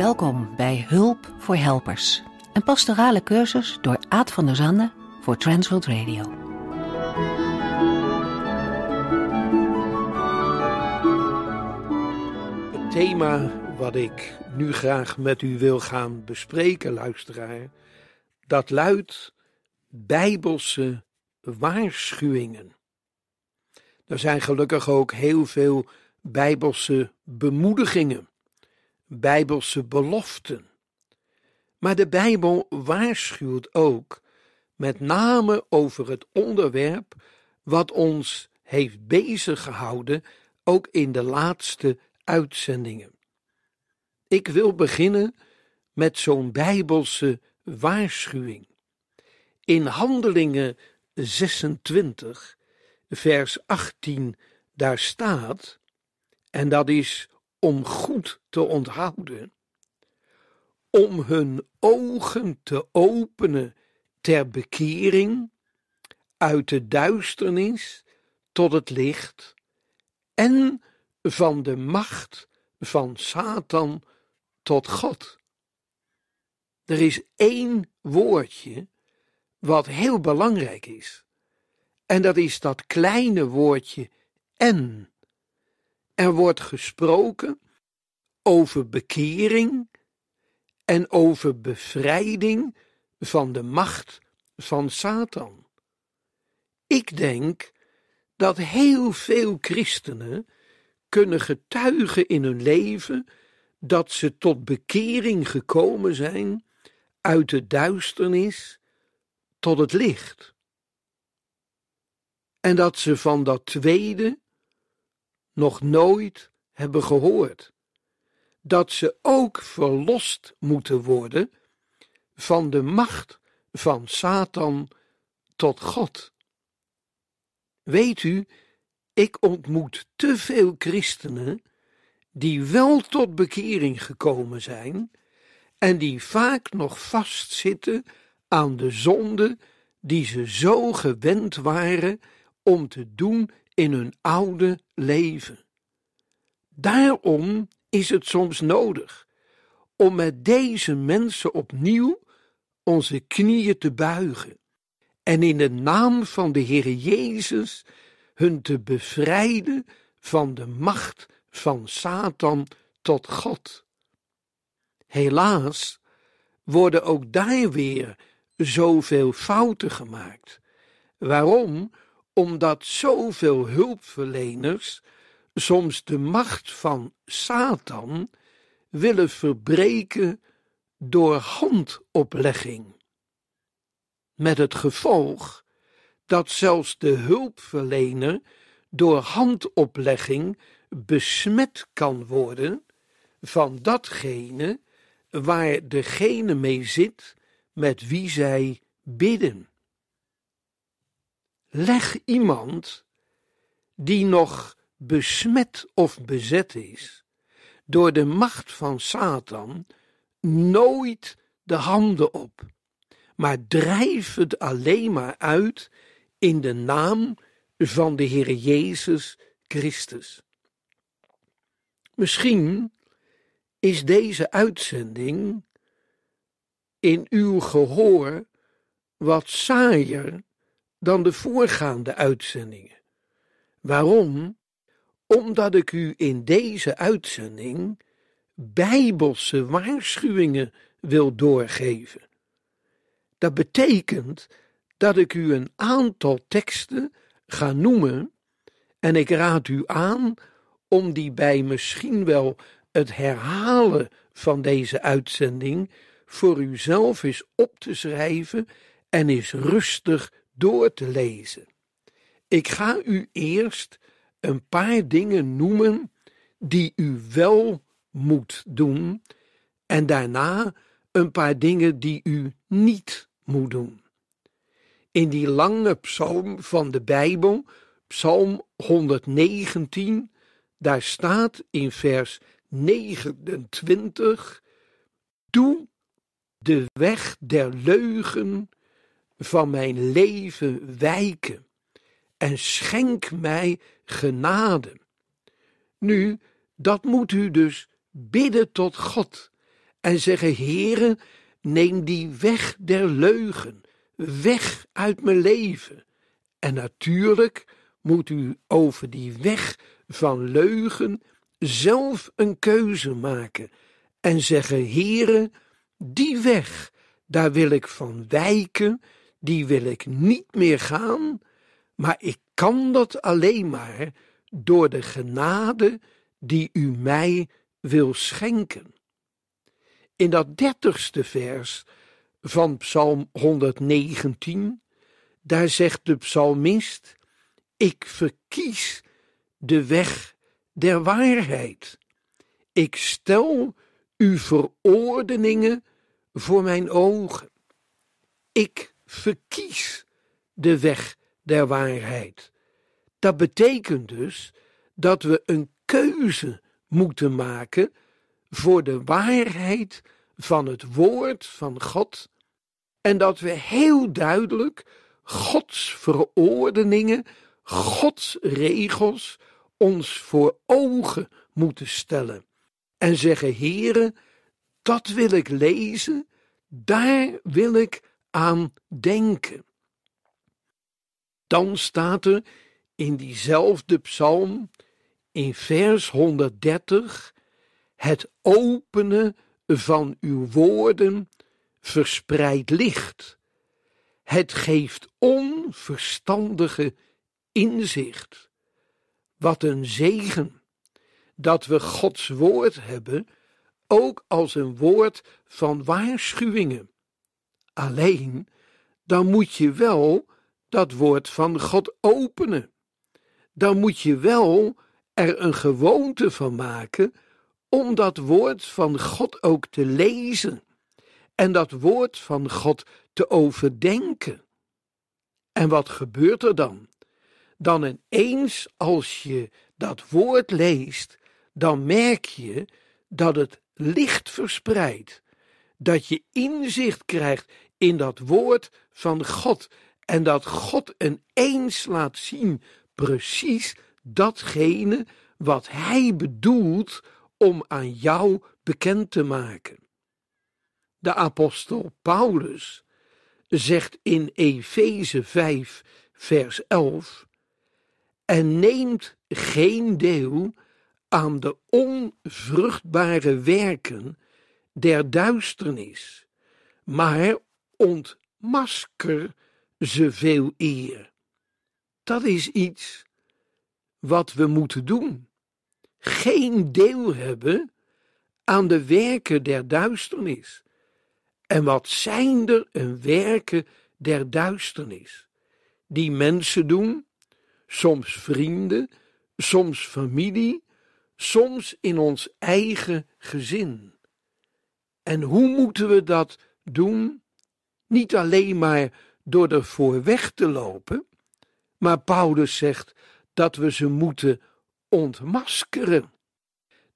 Welkom bij Hulp voor Helpers, een pastorale cursus door Aad van der Zande voor Transworld Radio. Het thema wat ik nu graag met u wil gaan bespreken, luisteraar, dat luidt Bijbelse waarschuwingen. Er zijn gelukkig ook heel veel Bijbelse bemoedigingen bijbelse beloften. Maar de Bijbel waarschuwt ook, met name over het onderwerp wat ons heeft beziggehouden, ook in de laatste uitzendingen. Ik wil beginnen met zo'n bijbelse waarschuwing. In Handelingen 26, vers 18, daar staat, en dat is om goed te onthouden, om hun ogen te openen ter bekering, uit de duisternis tot het licht en van de macht van Satan tot God. Er is één woordje wat heel belangrijk is. En dat is dat kleine woordje en. Er wordt gesproken over bekering en over bevrijding van de macht van Satan. Ik denk dat heel veel christenen kunnen getuigen in hun leven dat ze tot bekering gekomen zijn uit de duisternis tot het licht. En dat ze van dat tweede nog nooit hebben gehoord. Dat ze ook verlost moeten worden van de macht van Satan tot God. Weet u, ik ontmoet te veel christenen die wel tot bekering gekomen zijn en die vaak nog vastzitten aan de zonde die ze zo gewend waren om te doen in hun oude leven. Daarom is het soms nodig om met deze mensen opnieuw onze knieën te buigen en in de naam van de Heere Jezus hun te bevrijden van de macht van Satan tot God. Helaas worden ook daar weer zoveel fouten gemaakt. Waarom? omdat zoveel hulpverleners soms de macht van Satan willen verbreken door handoplegging. Met het gevolg dat zelfs de hulpverlener door handoplegging besmet kan worden van datgene waar degene mee zit met wie zij bidden leg iemand die nog besmet of bezet is door de macht van Satan nooit de handen op, maar drijf het alleen maar uit in de naam van de Heer Jezus Christus. Misschien is deze uitzending in uw gehoor wat saaier dan de voorgaande uitzendingen. Waarom? Omdat ik u in deze uitzending bijbelse waarschuwingen wil doorgeven. Dat betekent dat ik u een aantal teksten ga noemen en ik raad u aan om die bij misschien wel het herhalen van deze uitzending voor uzelf eens op te schrijven en eens rustig door te lezen. Ik ga u eerst een paar dingen noemen die u wel moet doen en daarna een paar dingen die u niet moet doen. In die lange psalm van de Bijbel, Psalm 119, daar staat in vers 29: Doe de weg der leugen van mijn leven wijken en schenk mij genade. Nu, dat moet u dus bidden tot God en zeggen: Heere, neem die weg der leugen, weg uit mijn leven. En natuurlijk moet u over die weg van leugen zelf een keuze maken en zeggen: Heere, die weg, daar wil ik van wijken die wil ik niet meer gaan, maar ik kan dat alleen maar door de genade die u mij wil schenken. In dat dertigste vers van Psalm 119, daar zegt de psalmist: Ik verkies de weg der waarheid. Ik stel uw verordeningen voor mijn ogen. Ik verkies de weg der waarheid. Dat betekent dus dat we een keuze moeten maken voor de waarheid van het woord van God en dat we heel duidelijk Gods verordeningen, Gods regels ons voor ogen moeten stellen en zeggen: Heere, dat wil ik lezen, daar wil ik aan denken. Dan staat er in diezelfde psalm in vers 130 het openen van uw woorden verspreidt licht. Het geeft onverstandige inzicht. Wat een zegen dat we Gods woord hebben, ook als een woord van waarschuwingen, Alleen, dan moet je wel dat woord van God openen. Dan moet je wel er een gewoonte van maken om dat woord van God ook te lezen en dat woord van God te overdenken. En wat gebeurt er dan? Dan ineens als je dat woord leest, dan merk je dat het licht verspreidt, dat je inzicht krijgt in dat woord van God. En dat God een eens laat zien precies datgene wat Hij bedoelt om aan jou bekend te maken. De apostel Paulus zegt in Efeze 5, vers 11: En neemt geen deel aan de onvruchtbare werken der duisternis, maar ontmasker ze veel eer. Dat is iets wat we moeten doen. Geen deel hebben aan de werken der duisternis. En wat zijn er een werken der duisternis? Die mensen doen, soms vrienden, soms familie, soms in ons eigen gezin. En hoe moeten we dat doen? Niet alleen maar door ervoor weg te lopen, maar Paulus zegt dat we ze moeten ontmaskeren.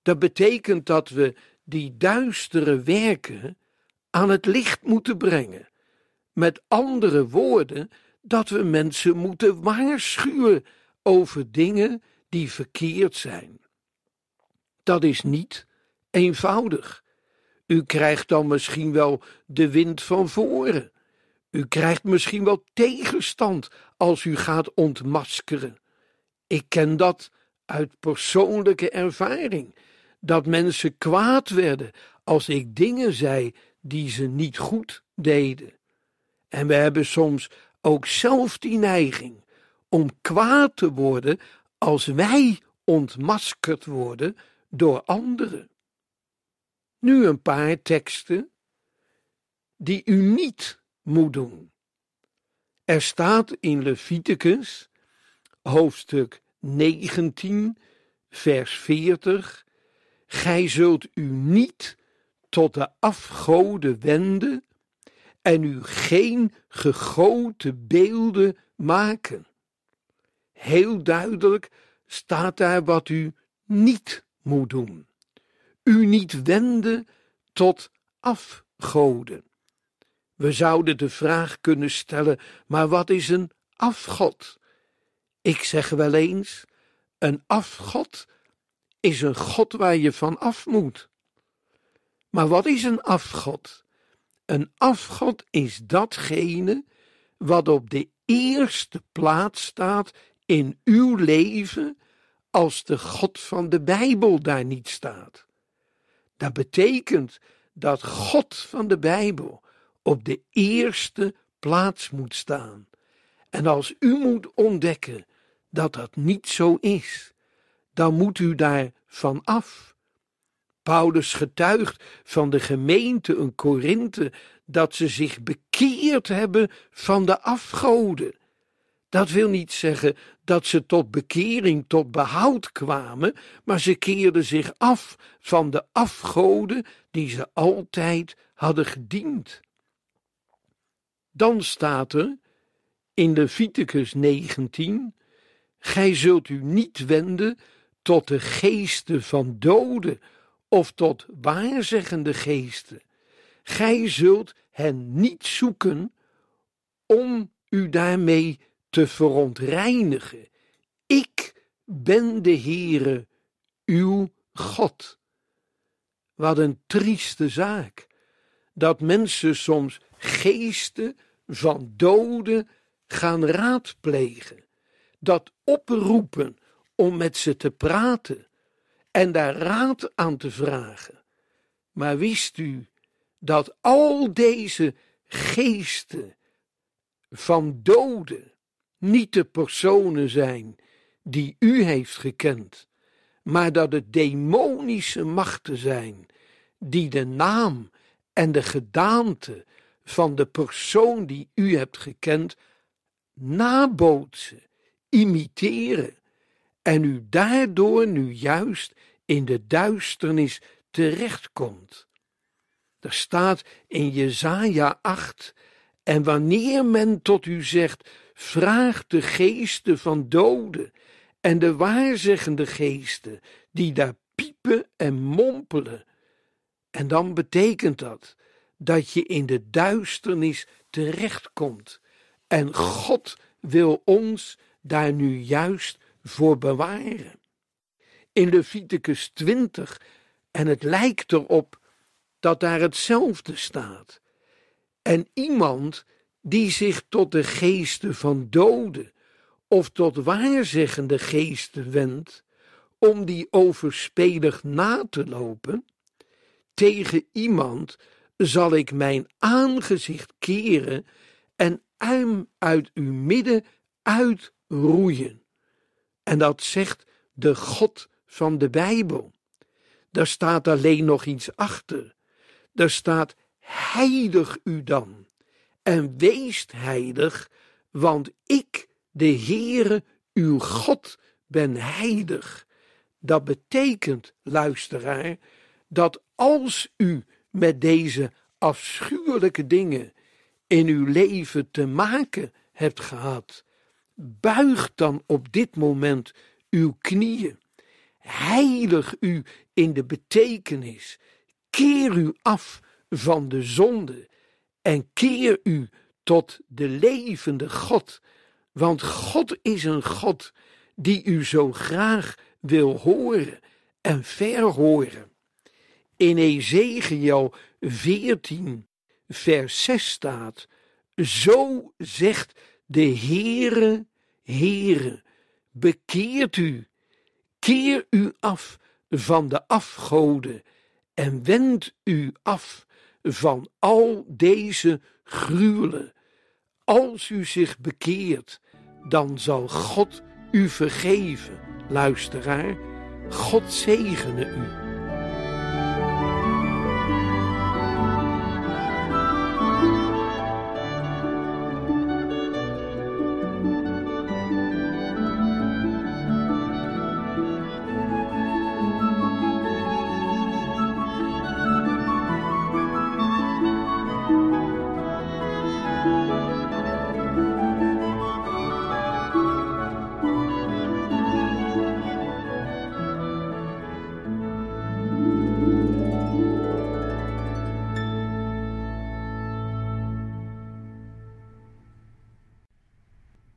Dat betekent dat we die duistere werken aan het licht moeten brengen. Met andere woorden, dat we mensen moeten waarschuwen over dingen die verkeerd zijn. Dat is niet eenvoudig. U krijgt dan misschien wel de wind van voren. U krijgt misschien wel tegenstand als u gaat ontmaskeren. Ik ken dat uit persoonlijke ervaring: dat mensen kwaad werden als ik dingen zei die ze niet goed deden. En we hebben soms ook zelf die neiging om kwaad te worden als wij ontmaskerd worden door anderen nu een paar teksten die u niet moet doen. Er staat in Leviticus, hoofdstuk 19, vers 40: Gij zult u niet tot de afgoden wenden en u geen gegoten beelden maken. Heel duidelijk staat daar wat u niet moet doen u niet wenden tot afgoden. We zouden de vraag kunnen stellen: maar wat is een afgod? Ik zeg wel eens: een afgod is een god waar je van af moet. Maar wat is een afgod? Een afgod is datgene wat op de eerste plaats staat in uw leven als de God van de Bijbel daar niet staat. Dat betekent dat God van de Bijbel op de eerste plaats moet staan. En als u moet ontdekken dat dat niet zo is, dan moet u daar van af. Paulus getuigt van de gemeente in Korinthe dat ze zich bekeerd hebben van de afgoden dat wil niet zeggen dat ze tot bekering, tot behoud kwamen, maar ze keerden zich af van de afgoden die ze altijd hadden gediend. Dan staat er in Leviticus 19: Gij zult u niet wenden tot de geesten van doden of tot waarzeggende geesten. Gij zult hen niet zoeken om u daarmee te verontreinigen. Ik ben de Heere, uw God. Wat een trieste zaak dat mensen soms geesten van doden gaan raadplegen. Dat oproepen om met ze te praten en daar raad aan te vragen. Maar wist u dat al deze geesten van doden niet de personen zijn die u heeft gekend, maar dat het demonische machten zijn die de naam en de gedaante van de persoon die u hebt gekend nabootsen, imiteren en u daardoor nu juist in de duisternis terechtkomt. Er staat in Jesaja 8: En wanneer men tot u zegt: Vraag de geesten van doden en de waarzeggende geesten die daar piepen en mompelen. En dan betekent dat dat je in de duisternis terechtkomt. En God wil ons daar nu juist voor bewaren. In Leviticus 20, en het lijkt erop dat daar hetzelfde staat. En iemand die zich tot de geesten van doden of tot waarzeggende geesten wendt, om die overspelig na te lopen, tegen iemand zal ik mijn aangezicht keren en uim uit uw midden uitroeien. En dat zegt de God van de Bijbel. Daar staat alleen nog iets achter. Daar staat heilig u dan en weest heilig, want ik, de Heere, uw God, ben heilig. Dat betekent, luisteraar, dat als u met deze afschuwelijke dingen in uw leven te maken hebt gehad, buig dan op dit moment uw knieën. Heilig u in de betekenis. Keer u af van de zonde en keer u tot de levende God, want God is een God die u zo graag wil horen en verhoren. In Ezekiel 14, vers 6 staat: Zo zegt de Heere, Heere, bekeert u, keer u af van de afgoden en wend u af van al deze gruwelen. Als u zich bekeert, dan zal God u vergeven, luisteraar. God zegene u.